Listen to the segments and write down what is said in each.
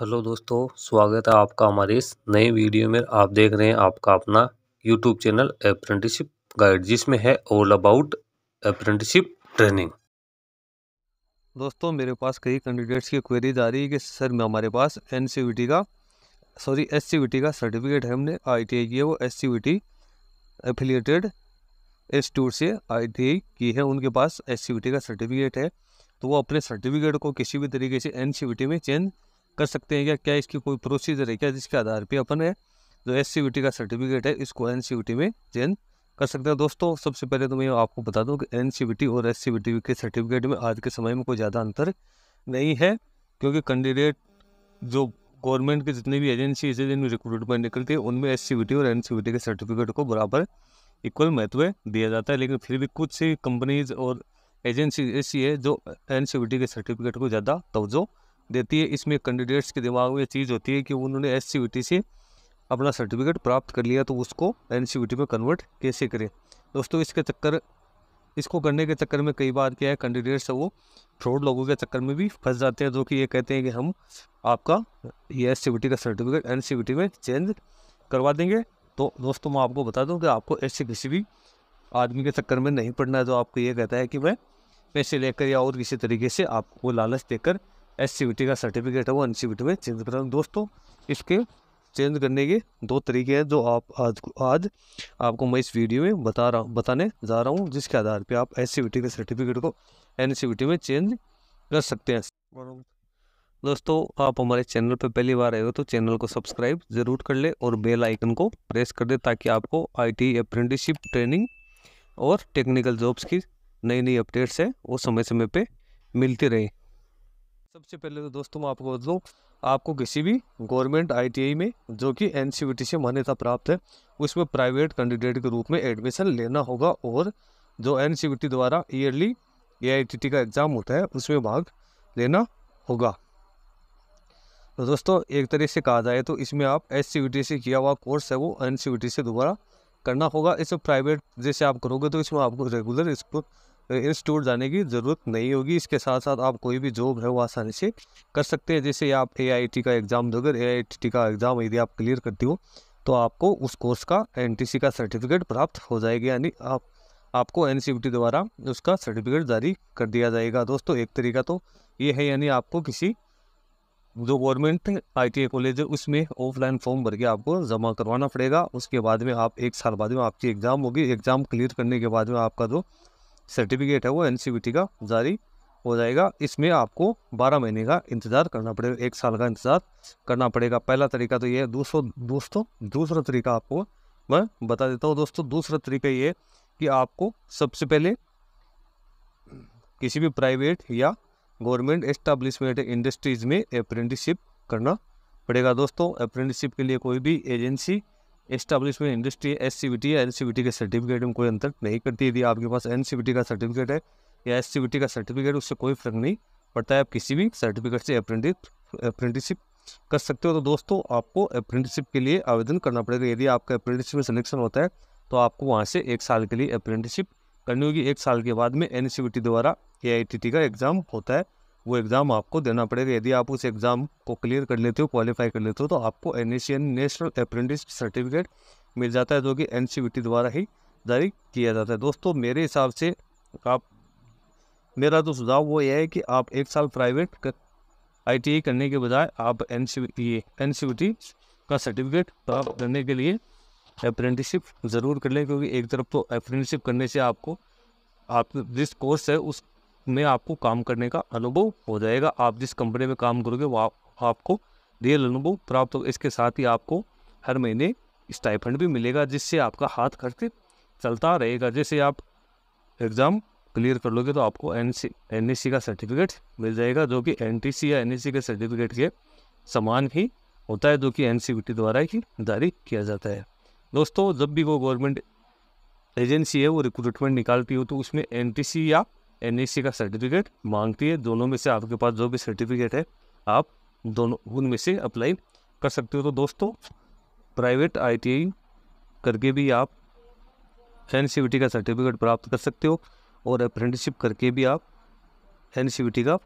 hello दोस्तों स्वागत है आपका हमारे इस नए वीडियो में आप देख रहे हैं आपका अपना यूट्यूब चैनल अप्रेंटिसिप गाइड जिसमें है ऑल अबाउट अप्रेंटिसिप ट्रेनिंग दोस्तों मेरे पास कई कैंडिडेट्स की क्वेरीज आ रही है कि सर में हमारे पास एन का सॉरी एस का सर्टिफिकेट है हमने आई की है वो एस सी वी इंस्टीट्यूट से आई की है उनके पास एस का सर्टिफिकेट है तो वो अपने सर्टिफिकेट को किसी भी तरीके से एन में चेंज कर सकते हैं क्या क्या इसकी कोई प्रोसीजर है क्या जिसके आधार पर अपन जो एस का सर्टिफिकेट है इसको एन में चेंज कर सकते हैं दोस्तों सबसे पहले तो मैं आपको बता दूं कि एन और एस के सर्टिफिकेट में आज के समय में कोई ज़्यादा अंतर नहीं है क्योंकि कैंडिडेट जो गवर्नमेंट के जितनी भी एजेंसी है जिनमें रिक्रूटमेंट निकलती है उनमें एस और एन के सर्टिफिकेट को बराबर इक्वल महत्व दिया जाता है लेकिन फिर भी कुछ सी कंपनीज और एजेंसी ऐसी है जो एन के सर्टिफिकेट को ज़्यादा तोजो देती है इसमें कैंडिडेट्स के दिमाग में चीज़ होती है कि उन्होंने एस से अपना सर्टिफिकेट प्राप्त कर लिया तो उसको एन में कन्वर्ट कैसे करें दोस्तों इसके चक्कर इसको करने के चक्कर में कई बार क्या है कैंडिडेट्स वो फ्रॉड लोगों के चक्कर में भी फंस जाते हैं जो कि ये कहते हैं कि हम आपका ये एस का सर्टिफिकेट एन में चेंज करवा देंगे तो दोस्तों मैं आपको बता दूं कि आपको ऐसे किसी भी आदमी के चक्कर में नहीं पड़ना है जो आपको ये कहता है कि मैं पैसे लेकर या और किसी तरीके से आपको लालच देकर एस का सर्टिफिकेट है वो एन में चेंज करता हूँ दोस्तों इसके चेंज करने के दो तरीके हैं जो आप आज आज आपको मैं इस वीडियो में बता रहा बताने जा रहा हूँ जिसके आधार पे आप एस के सर्टिफिकेट को एन में चेंज कर सकते हैं दोस्तों आप हमारे चैनल पर पहली बार आए हो तो चैनल को सब्सक्राइब ज़रूर कर ले और बेल आइकन को प्रेस कर दे ताकि आपको आईटी अप्रेंटिसशिप ट्रेनिंग और टेक्निकल जॉब्स की नई नई अपडेट्स है वो समय समय पे मिलती रहे सबसे पहले तो दोस्तों मैं आपको बताऊँ आपको किसी भी गवर्नमेंट आईटीआई में जो कि एन से मान्यता प्राप्त है उसमें प्राइवेट कैंडिडेट के रूप में एडमिशन लेना होगा और जो एन द्वारा ईयरली ए का एग्ज़ाम होता है उसमें भाग लेना होगा तो दोस्तों एक तरह से कहा जाए तो इसमें आप एस से किया हुआ कोर्स है वो एन से दोबारा करना होगा इसमें प्राइवेट जैसे आप करोगे तो इसमें आपको रेगुलर इसको इंस्टीट्यूट जाने की ज़रूरत नहीं होगी इसके साथ साथ आप कोई भी जॉब है वो आसानी से कर सकते हैं जैसे आप ए का एग्ज़ाम दोगे ए का एग्ज़ाम यदि आप क्लियर करती हो तो आपको उस कोर्स का एन का सर्टिफिकेट प्राप्त हो जाएगा यानी आप आपको एन द्वारा उसका सर्टिफिकेट जारी कर दिया जाएगा दोस्तों एक तरीका तो ये है यानी आपको किसी जो गवर्नमेंट आई कॉलेज है उसमें ऑफलाइन फॉर्म भर के आपको जमा करवाना पड़ेगा उसके बाद में आप एक साल बाद में आपकी एग्ज़ाम होगी एग्ज़ाम क्लियर करने के बाद में आपका जो सर्टिफिकेट है वो एन का जारी हो जाएगा इसमें आपको 12 महीने का इंतज़ार करना पड़ेगा एक साल का इंतज़ार करना पड़ेगा पहला तरीका तो ये है दोस्तों दोस्तों दूसरा तरीका आपको मैं बता देता हूँ दोस्तों दूसरा तरीका ये कि आपको सबसे पहले किसी भी प्राइवेट या गवर्नमेंट एस्टाब्लिशमेंट इंडस्ट्रीज़ में अप्रेंटिसशिप करना पड़ेगा दोस्तों अप्रेंटिसशिप के लिए कोई भी agency establishment industry S C B T या एन सी बी टी के सर्टिफिकेट में कोई अंतर नहीं करती यदि आपके पास एन सी बी टी का सर्टिफिकेट है या एस सी बी टी का सर्टिफिकेट उससे कोई फर्क नहीं पड़ता है आप किसी भी सर्टिफिकेट से अप्रेंटिस अप्रेंटिसशिप कर सकते हो तो दोस्तों आपको अप्रेंटिसशिप के लिए आवेदन करना पड़ेगा यदि आपका अप्रेंटिसशिप में सिलेक्शन होता है तो आपको वहाँ से एक साल के लिए अप्रेंटिसशिप करनी होगी एक साल के बाद में एन सी टी द्वारा ए आई टी टी का एग्ज़ाम होता है वो एग्ज़ाम आपको देना पड़ेगा यदि आप उस एग्ज़ाम को क्लियर कर लेते हो क्वालिफाई कर लेते हो तो आपको एन नेशनल अप्रेंटिस सर्टिफिकेट मिल जाता है जो कि एन द्वारा ही जारी किया जाता है दोस्तों मेरे हिसाब से आप मेरा तो सुझाव वो ये है कि आप एक साल प्राइवेट कर, आई करने के बजाय आप एन ये एन का सर्टिफिकेट प्राप्त करने के लिए अप्रेंटिसशिप ज़रूर कर लें क्योंकि एक तरफ तो अप्रेंटिसशिप करने से आपको आप जिस कोर्स है उस में आपको काम करने का अनुभव हो जाएगा आप जिस कंपनी में काम करोगे वो आपको रियल अनुभव प्राप्त होगा इसके साथ ही आपको हर महीने स्टाइफंड भी मिलेगा जिससे आपका हाथ खर्च चलता रहेगा जैसे आप एग्ज़ाम क्लियर कर लोगे तो आपको एन सी एन सी का सर्टिफिकेट मिल जाएगा जो कि एन टी सी या एन सी के सर्टिफिकेट के समान ही होता है जो कि एन सी बी टी द्वारा ही जारी किया जाता है दोस्तों जब भी वो गवर्नमेंट एजेंसी है वो रिक्रूटमेंट निकालती हो तो उसमें एन टी सी या एन e का सर्टिफिकेट मांगती है दोनों में से आपके पास जो भी सर्टिफिकेट है आप दोनों उनमें से अप्लाई कर सकते हो तो दोस्तों प्राइवेट आई करके भी आप एन e का सर्टिफिकेट प्राप्त कर सकते हो और अप्रेंटिसशिप करके भी आप एन e का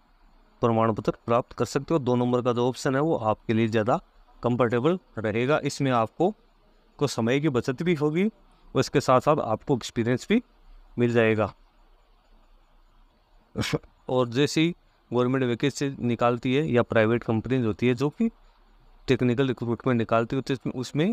प्रमाण पत्र प्राप्त कर सकते हो दो नंबर का जो ऑप्शन है वो आपके लिए ज़्यादा कंफर्टेबल रहेगा इसमें आपको को समय की बचत भी होगी और इसके साथ साथ आपको एक्सपीरियंस भी मिल जाएगा और जैसी गवर्नमेंट वैकेंसी निकालती है या प्राइवेट कंपनीज होती है जो कि टेक्निकल रिक्रूटमेंट निकालती होती है उसमें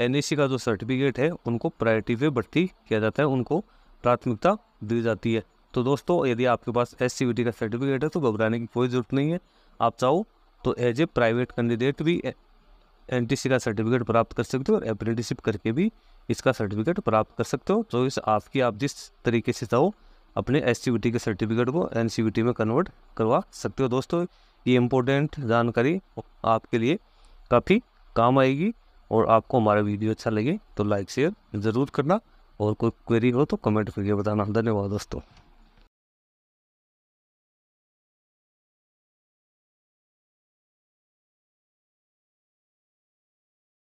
एन का जो सर्टिफिकेट है उनको प्रायोरिटी पे भर्ती किया जाता है उनको प्राथमिकता दी जाती है तो दोस्तों यदि आपके पास एस का सर्टिफिकेट है तो घबराने की कोई ज़रूरत नहीं है आप चाहो तो एज ए प्राइवेट कैंडिडेट भी एन का सर्टिफिकेट प्राप्त कर सकते हो और अप्रेंटिसिप करके भी इसका सर्टिफिकेट प्राप्त कर सकते हो तो इस आपकी आप जिस तरीके से चाहो अपने एस के सर्टिफिकेट को एन में कन्वर्ट करवा सकते हो दोस्तों ये इम्पोर्टेंट जानकारी आपके लिए काफ़ी काम आएगी और आपको हमारा वीडियो अच्छा लगे तो लाइक शेयर ज़रूर करना और कोई क्वेरी हो तो कमेंट करके बताना धन्यवाद दोस्तों